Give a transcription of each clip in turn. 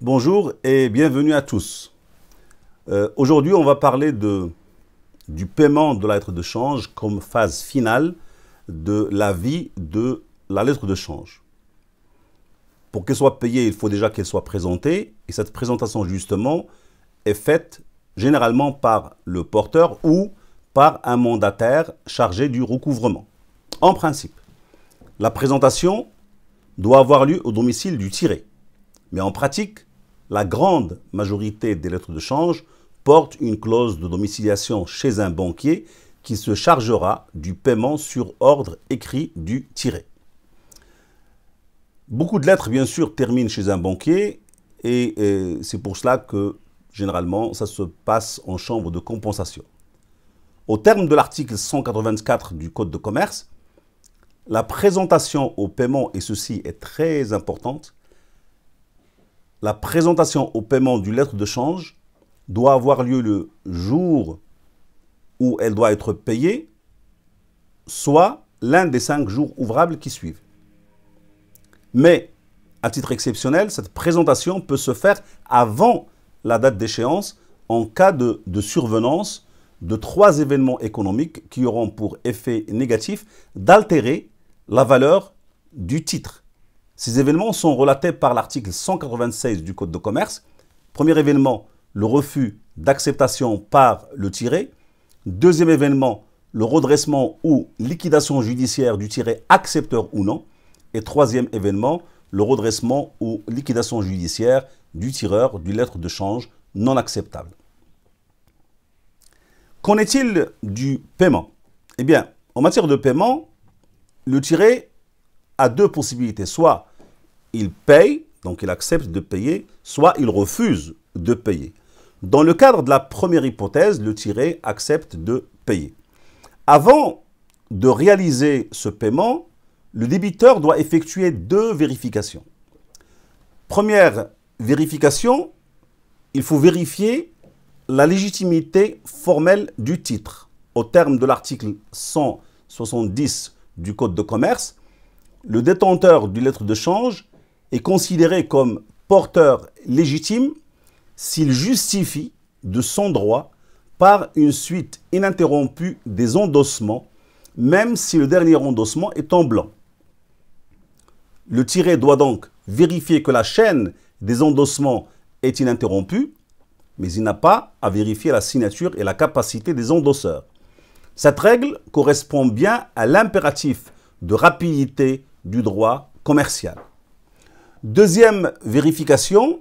Bonjour et bienvenue à tous. Euh, aujourd'hui, on va parler de, du paiement de la lettre de change comme phase finale de la vie de la lettre de change. Pour qu'elle soit payée, il faut déjà qu'elle soit présentée. Et cette présentation, justement, est faite généralement par le porteur ou par un mandataire chargé du recouvrement. En principe, la présentation doit avoir lieu au domicile du tiré. Mais en pratique, la grande majorité des lettres de change portent une clause de domiciliation chez un banquier qui se chargera du paiement sur ordre écrit du tiré. Beaucoup de lettres, bien sûr, terminent chez un banquier et, et euh, c'est pour cela que, généralement, ça se passe en chambre de compensation. Au terme de l'article 184 du Code de commerce, la présentation au paiement, et ceci est très importante, la présentation au paiement du lettre de change doit avoir lieu le jour où elle doit être payée, soit l'un des cinq jours ouvrables qui suivent. Mais, à titre exceptionnel, cette présentation peut se faire avant la date d'échéance en cas de, de, survenance de trois événements économiques qui auront pour effet négatif d'altérer la valeur du titre. Ces événements sont relatés par l'article 196 du Code de commerce. Premier événement, le refus d'acceptation par le tiré. Deuxième événement, le redressement ou liquidation judiciaire du tiré accepteur ou non. Et troisième événement, le redressement ou liquidation judiciaire du tireur du lettre de change non acceptable. Qu'en est-il du paiement Eh bien, en matière de paiement, le tiré a deux possibilités. Soit il paye, donc il accepte de payer, soit il refuse de payer. Dans le cadre de la première hypothèse, le tiré accepte de payer. Avant de réaliser ce paiement, le débiteur doit effectuer deux vérifications. Première vérification, il faut vérifier la légitimité formelle du titre. Au terme de l'article 170 du Code de commerce, le détenteur du lettre de change est considéré comme porteur légitime s'il justifie de son droit par une suite ininterrompue des endossements, même si le dernier endossement est en blanc. Le tiré doit donc vérifier que la chaîne des endossements est ininterrompue, mais il n'a pas à vérifier la signature et la capacité des endosseurs. Cette règle correspond bien à l'impératif de rapidité du droit commercial. Deuxième vérification,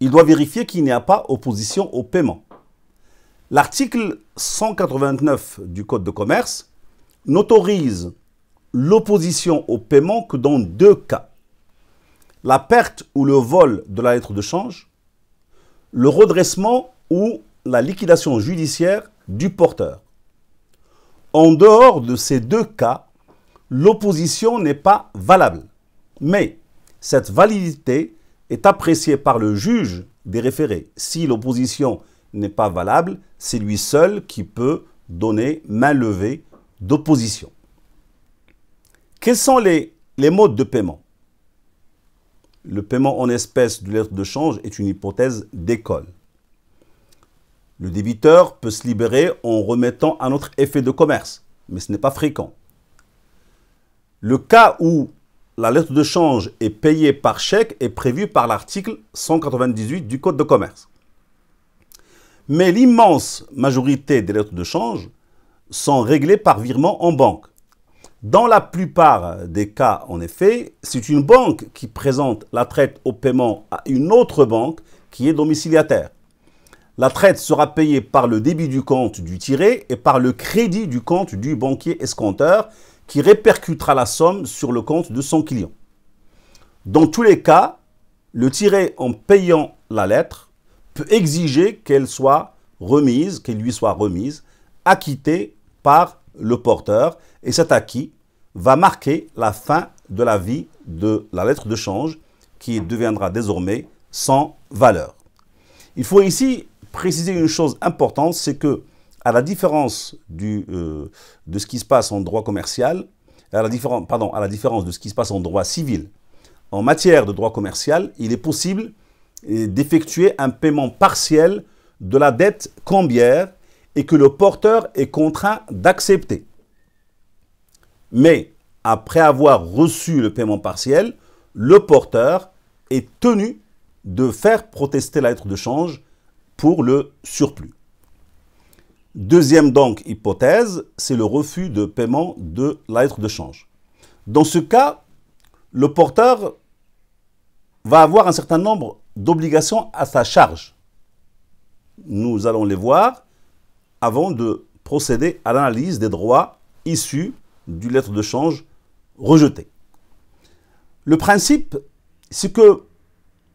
il doit vérifier qu'il n'y a pas opposition au paiement. L'article 189 du Code de commerce n'autorise l'opposition au paiement que dans deux cas. La perte ou le vol de la lettre de change, le redressement ou la liquidation judiciaire du porteur. En dehors de ces deux cas, l'opposition n'est pas valable. Mais cette validité est appréciée par le juge des référés. Si l'opposition n'est pas valable, c'est lui seul qui peut donner main levée d'opposition. Quels sont les, modes de paiement Le paiement en espèces de lettre de change est une hypothèse d'école. Le débiteur peut se libérer en remettant un autre effet de commerce, mais ce n'est pas fréquent. Le cas où la lettre de change est payée par chèque est prévu par l'article 198 du Code de commerce. Mais l'immense majorité des lettres de change sont réglées par virement en banque. Dans la plupart des cas, en effet, c'est une banque qui présente la traite au paiement à une autre banque qui est domiciliataire. La traite sera payée par le débit du compte du tiré et par le crédit du compte du banquier escompteur qui répercutera la somme sur le compte de son client. Dans tous les cas, le tiré en payant la lettre peut exiger qu'elle soit remise, qu'elle lui soit remise, acquittée par le porteur, et cet acquis va marquer la fin de la vie de la lettre de change, qui deviendra désormais sans valeur. Il faut ici préciser une chose importante, c'est que à la différence euh, de ce qui se passe en droit commercial, à la, pardon, à la différence de ce qui se passe en droit civil, en matière de droit commercial, il est possible euh, d'effectuer un paiement partiel de la dette cambière et que le porteur est contraint d'accepter. Mais après avoir reçu le paiement partiel, le porteur est tenu de faire protester la lettre de change pour le surplus. Deuxième donc hypothèse, c'est le refus de paiement de la lettre de change. Dans ce cas, le porteur va avoir un certain nombre d'obligations à sa charge. Nous allons les voir avant de procéder à l'analyse des droits issus du lettre de change rejetée. Le principe, c'est que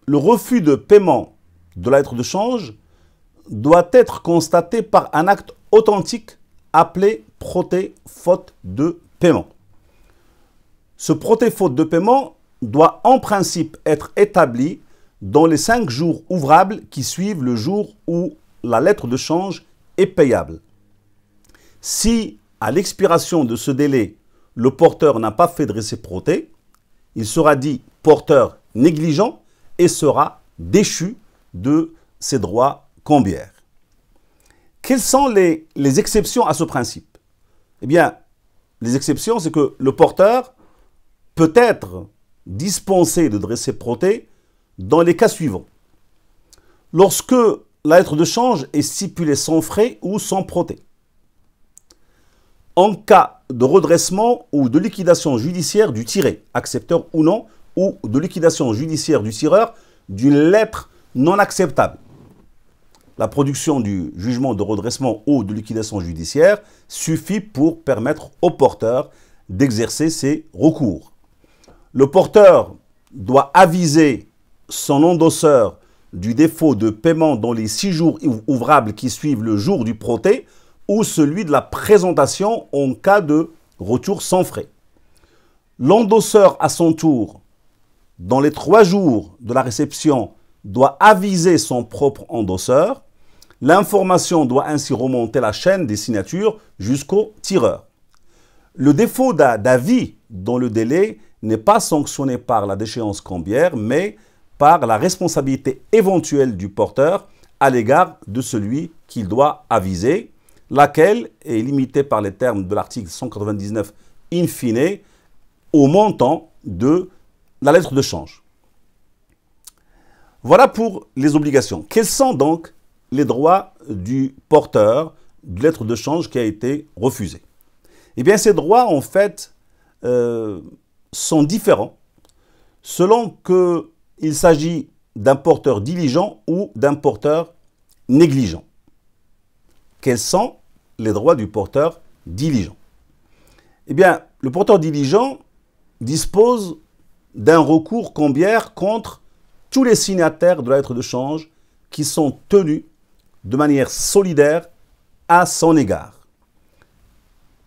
le refus de paiement de la lettre de change doit être constaté par un acte authentique appelé proté faute de paiement. Ce proté faute de paiement doit en principe être établi dans les cinq jours ouvrables qui suivent le jour où la lettre de change est payable. Si, à l'expiration de ce délai, le porteur n'a pas fait dresser proté, il sera dit porteur négligent et sera déchu de ses droits Combien Quelles sont les, exceptions à ce principe Eh bien, les exceptions, c'est que le porteur peut être dispensé de dresser proté dans les cas suivants. Lorsque la lettre de change est stipulée sans frais ou sans protée, En cas de redressement ou de liquidation judiciaire du tiré, accepteur ou non, ou de liquidation judiciaire du tireur d'une lettre non acceptable la production du jugement de redressement ou de liquidation judiciaire suffit pour permettre au porteur d'exercer ses recours. Le porteur doit aviser son endosseur du défaut de paiement dans les six jours ouvrables qui suivent le jour du proté ou celui de la présentation en cas de retour sans frais. L'endosseur, à son tour, dans les trois jours de la réception, doit aviser son propre endosseur L'information doit ainsi remonter la chaîne des signatures jusqu'au tireur. Le défaut d'avis dans le délai n'est pas sanctionné par la déchéance cambiaire, mais par la responsabilité éventuelle du porteur à l'égard de celui qu'il doit aviser, laquelle est limitée par les termes de l'article 199 in fine au montant de la lettre de change. Voilà pour les obligations. Quelles sont donc les droits du porteur de lettre de change qui a été refusée. Eh bien, ces droits, en fait, euh, sont différents selon qu'il s'agit d'un porteur diligent ou d'un porteur négligent. Quels sont les droits du porteur diligent Eh bien, le porteur diligent dispose d'un recours combien contre tous les signataires de la lettre de change qui sont tenus de manière solidaire à son égard.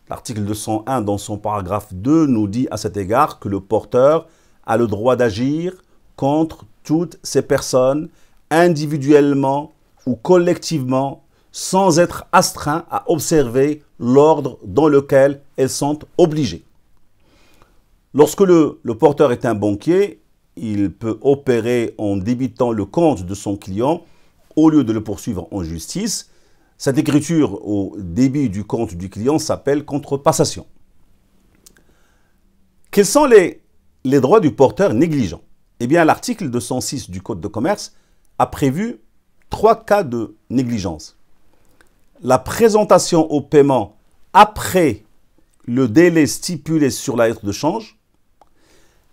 L'article 201, dans son paragraphe 2, nous dit à cet égard que le porteur a le droit d'agir contre toutes ces personnes, individuellement ou collectivement, sans être astreint à observer l'ordre dans lequel elles sont obligées. Lorsque le, le porteur est un banquier, il peut opérer en débitant le compte de son client au lieu de le poursuivre en justice, cette écriture au débit du compte du client s'appelle contrepassation. Quels sont les, droits du porteur négligent Eh bien, l'article 206 du Code de commerce a prévu trois cas de négligence. La présentation au paiement après le délai stipulé sur la lettre de change,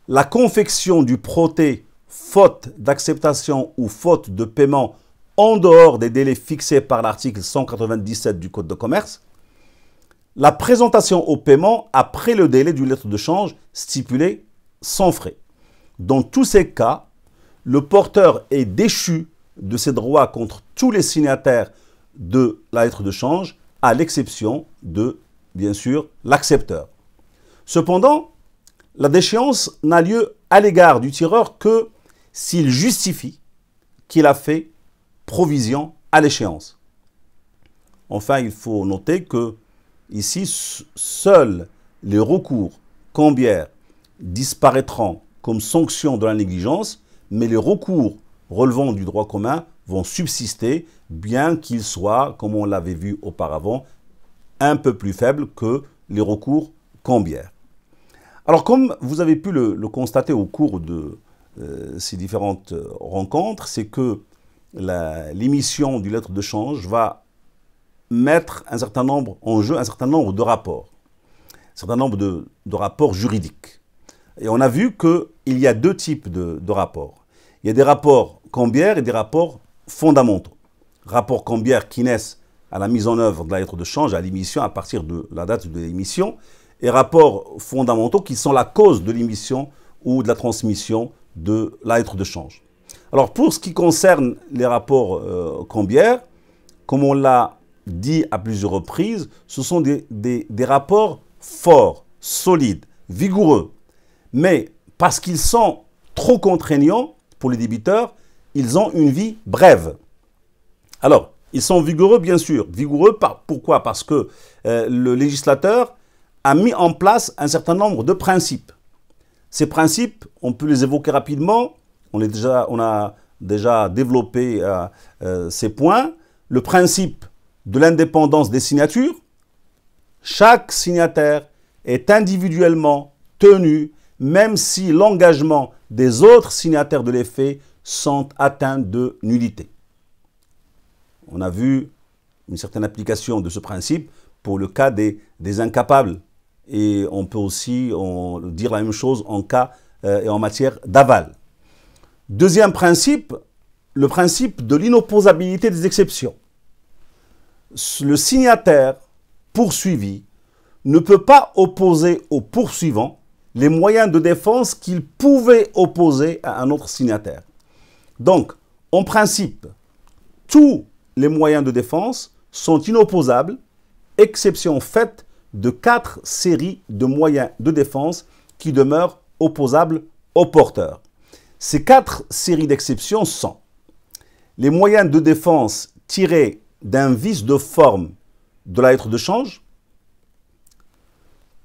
la confection du proté faute d'acceptation ou faute de paiement en dehors des délais fixés par l'article 197 du Code de commerce, la présentation au paiement après le délai du lettre de change stipulé sans frais. Dans tous ces cas, le porteur est déchu de ses droits contre tous les signataires de la lettre de change, à l'exception de, bien sûr, l'accepteur. Cependant, la déchéance n'a lieu à l'égard du tireur que s'il justifie qu'il a fait Provision à l'échéance. Enfin, il faut noter que ici, seuls les recours cambiaires disparaîtront comme sanction de la négligence, mais les recours relevant du droit commun vont subsister, bien qu'ils soient, comme on l'avait vu auparavant, un peu plus faibles que les recours cambiaires. Alors comme vous avez pu le, constater au cours de euh, ces différentes euh, rencontres, c'est que l'émission du lettre de change va mettre un certain nombre en jeu, un certain nombre de rapports, un certain nombre de, rapports juridiques. Et on a vu qu'il y a deux types de, de, rapports. Il y a des rapports cambiaires et des rapports fondamentaux. Rapports cambiaires qui naissent à la mise en œuvre de la lettre de change, à l'émission, à partir de la date de l'émission, et rapports fondamentaux qui sont la cause de l'émission ou de la transmission de la lettre de change. Alors pour ce qui concerne les rapports euh, combières, comme on l'a dit à plusieurs reprises, ce sont des, rapports forts, solides, vigoureux. Mais parce qu'ils sont trop contraignants pour les débiteurs, ils ont une vie brève. Alors, ils sont vigoureux, bien sûr. Vigoureux, pourquoi Parce que euh, le législateur a mis en place un certain nombre de principes. Ces principes, on peut les évoquer rapidement. On, a déjà développé euh, euh, ces points. Le principe de l'indépendance des signatures. Chaque signataire est individuellement tenu, même si l'engagement des autres signataires de l'effet sont atteints de nullité. On a vu une certaine application de ce principe pour le cas des, incapables. Et on peut aussi dire la même chose en cas euh, et en matière d'aval. Deuxième principe, le principe de l'inopposabilité des exceptions. Le signataire poursuivi ne peut pas opposer au poursuivant les moyens de défense qu'il pouvait opposer à un autre signataire. Donc, en principe, tous les moyens de défense sont inopposables, exception faite de quatre séries de moyens de défense qui demeurent opposables au porteur. Ces quatre séries d'exceptions sont les moyens de défense tirés d'un vice de forme de la lettre de change,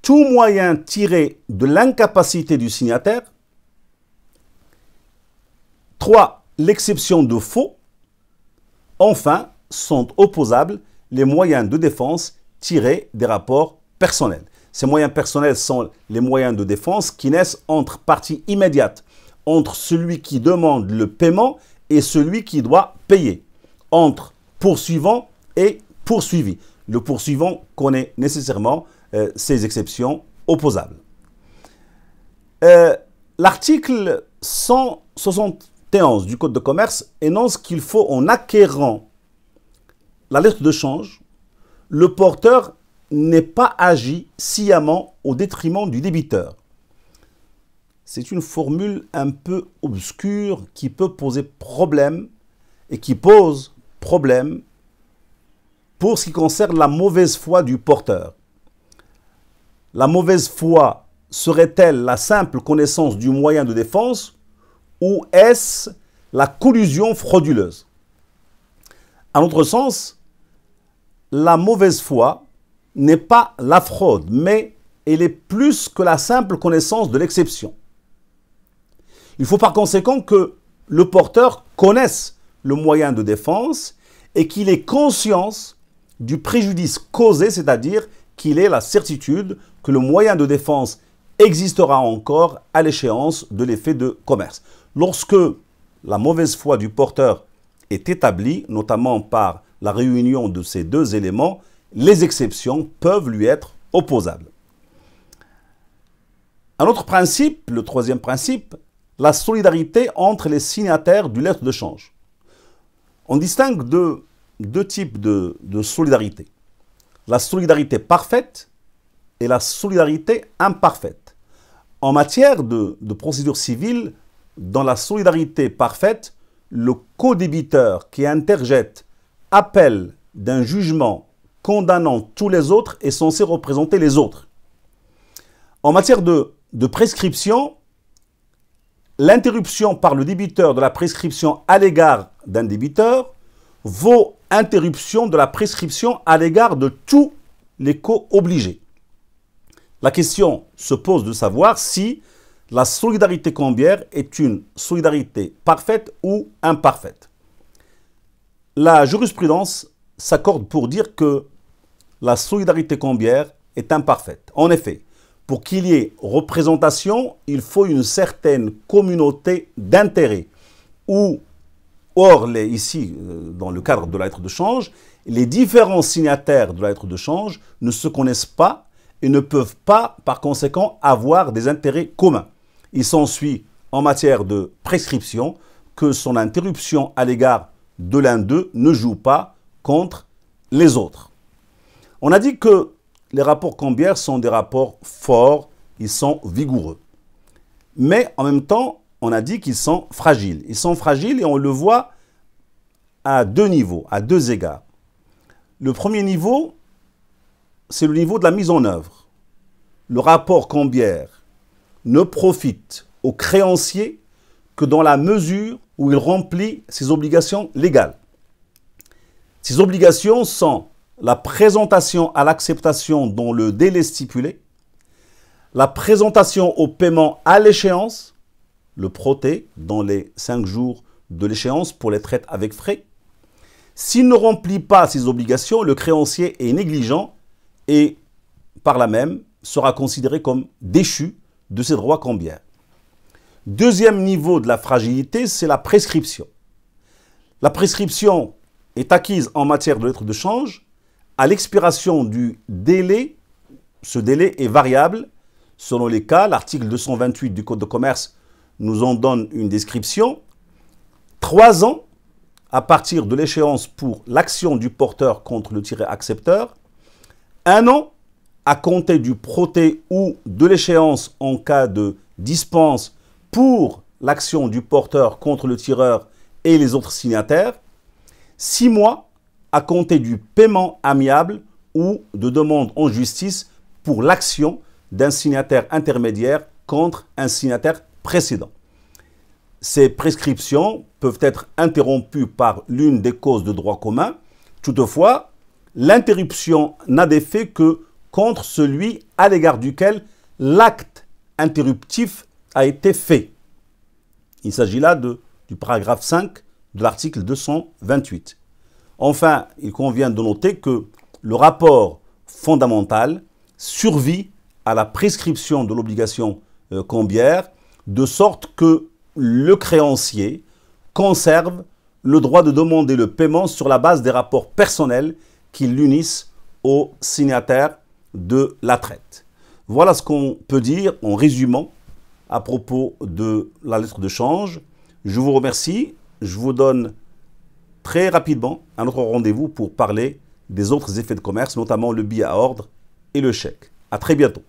tout moyen tiré de l'incapacité du signataire, 3. L'exception de faux, enfin, sont opposables les moyens de défense tirés des rapports personnels. Ces moyens personnels sont les moyens de défense qui naissent entre parties immédiates entre celui qui demande le paiement et celui qui doit payer, entre poursuivant et poursuivi. Le poursuivant connaît nécessairement ces euh, exceptions opposables. Euh, l'article 171 du Code de commerce énonce qu'il faut, en acquérant la lettre de change, le porteur n'est pas agi sciemment au détriment du débiteur c'est une formule un peu obscure qui peut poser problème et qui pose problème pour ce qui concerne la mauvaise foi du porteur. La mauvaise foi serait-elle la simple connaissance du moyen de défense ou est-ce la collusion frauduleuse À notre sens, la mauvaise foi n'est pas la fraude, mais elle est plus que la simple connaissance de l'exception. Il faut par conséquent que le porteur connaisse le moyen de défense et qu'il ait conscience du préjudice causé, c'est-à-dire qu'il ait la certitude que le moyen de défense existera encore à l'échéance de l'effet de commerce. Lorsque la mauvaise foi du porteur est établie, notamment par la réunion de ces deux éléments, les exceptions peuvent lui être opposables. Un autre principe, le troisième principe, la solidarité entre les signataires du lettre de change. On distingue deux, types de, solidarité. La solidarité parfaite et la solidarité imparfaite. En matière de, procédure civile, dans la solidarité parfaite, le codébiteur qui interjette appel d'un jugement condamnant tous les autres est censé représenter les autres. En matière de prescription, l'interruption par le débiteur de la prescription à l'égard d'un débiteur vaut interruption de la prescription à l'égard de tous les co-obligés. La question se pose de savoir si la solidarité combière est une solidarité parfaite ou imparfaite. La jurisprudence s'accorde pour dire que la solidarité combière est imparfaite. En effet, pour qu'il y ait représentation, il faut une certaine communauté d'intérêts. Ou, or, les, ici, euh, dans le cadre de la lettre de change, les différents signataires de la lettre de change ne se connaissent pas et ne peuvent pas, par conséquent, avoir des intérêts communs. Il s'ensuit, en matière de prescription, que son interruption à l'égard de l'un d'eux ne joue pas contre les autres. On a dit que les rapports cambiaires sont des rapports forts, ils sont vigoureux. Mais en même temps, on a dit qu'ils sont fragiles. Ils sont fragiles et on le voit à deux niveaux, à deux égards. Le premier niveau, c'est le niveau de la mise en œuvre. Le rapport cambiaire ne profite aux créanciers que dans la mesure où il remplit ses obligations légales. Ses obligations sont la présentation à l'acceptation dans le délai stipulé, la présentation au paiement à l'échéance, le proté dans les cinq jours de l'échéance pour les traites avec frais. S'il ne remplit pas ses obligations, le créancier est négligent et par là même sera considéré comme déchu de ses droits combien. Deuxième niveau de la fragilité, c'est la prescription. La prescription est acquise en matière de lettres de change à l'expiration du délai, ce délai est variable selon les cas. L'article 228 du Code de commerce nous en donne une description. Trois ans à partir de l'échéance pour l'action du porteur contre le tiré accepteur. Un an à compter du proté ou de l'échéance en cas de dispense pour l'action du porteur contre le tireur et les autres signataires. Six mois à compter du paiement amiable ou de demande en justice pour l'action d'un signataire intermédiaire contre un signataire précédent. Ces prescriptions peuvent être interrompues par l'une des causes de droit commun. Toutefois, l'interruption n'a d'effet que contre celui à l'égard duquel l'acte interruptif a été fait. Il s'agit là de, du paragraphe 5 de l'article 228. Enfin, il convient de noter que le rapport fondamental survit à la prescription de l'obligation euh, combière, de sorte que le créancier conserve le droit de demander le paiement sur la base des rapports personnels qui l'unissent au signataire de la traite. Voilà ce qu'on peut dire en résumant à propos de la lettre de change. Je vous remercie. Je vous donne très rapidement un autre rendez-vous pour parler des autres effets de commerce, notamment le billet à ordre et le chèque. À très bientôt.